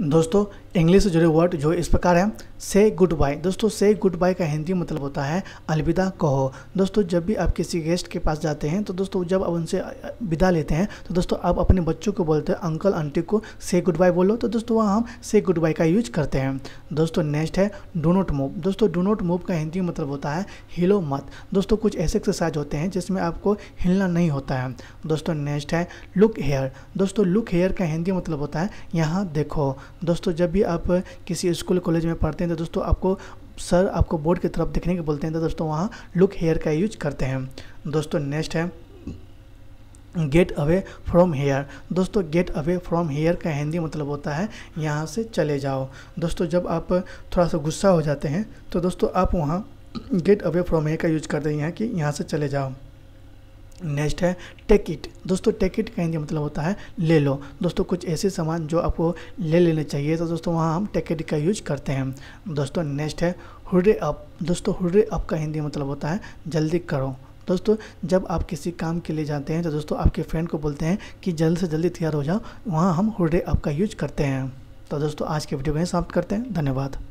दोस्तों इंग्लिश से जुड़े वर्ड जो इस प्रकार हैं से गुड बाय दोस्तों से गुड बाय का हिंदी मतलब होता है अलविदा कहो दोस्तों जब भी आप किसी गेस्ट के पास जाते हैं तो दोस्तों जब आप उनसे विदा लेते हैं तो दोस्तों आप अपने बच्चों को बोलते हैं अंकल आंटी को से गुड बाय बोलो तो दोस्तों वहाँ हम से गुड बाय का यूज करते हैं दोस्तों नेक्स्ट है डो नोट मूव दोस्तों डो नोट मूव का हिंदी मतलब होता है हिलो मत दोस्तों कुछ ऐसे एक्सरसाइज होते हैं जिसमें आपको हिलना नहीं होता है दोस्तों नेक्स्ट है लुक हेयर दोस्तों लुक हेयर का हिंदी मतलब होता है यहाँ देखो दोस्तों जब भी आप किसी स्कूल कॉलेज में पढ़ते हैं तो दोस्तों आपको सर आपको बोर्ड की तरफ देखने के बोलते हैं तो दोस्तों वहाँ लुक हेयर का यूज करते हैं दोस्तों नेक्स्ट है गेट अवे फ्रॉम हेयर दोस्तों गेट अवे फ्रॉम हेयर का हिंदी मतलब होता है यहाँ से चले जाओ दोस्तों जब आप थोड़ा सा गुस्सा हो जाते हैं तो दोस्तों आप वहाँ गेट अवे फ्रॉम हेयर का यूज करते हैं यहाँ कि यहाँ से चले जाओ नेक्स्ट है टेक इट दोस्तों टेक इट का हिंदी मतलब होता है ले लो दोस्तों कुछ ऐसे सामान जो आपको ले लेने चाहिए तो दोस्तों वहाँ हम टेक इट का यूज करते हैं दोस्तों नेक्स्ट है हुर्रे अप दोस्तों हुर्रे अप का हिंदी मतलब होता है जल्दी करो दोस्तों जब आप किसी काम के लिए जाते हैं तो दोस्तों आपके फ्रेंड को बोलते हैं कि जल्द से जल्दी तैयार हो जाओ वहाँ हम हुर्रे अप का यूज करते हैं तो दोस्तों आज के वीडियो में समाप्त करते हैं धन्यवाद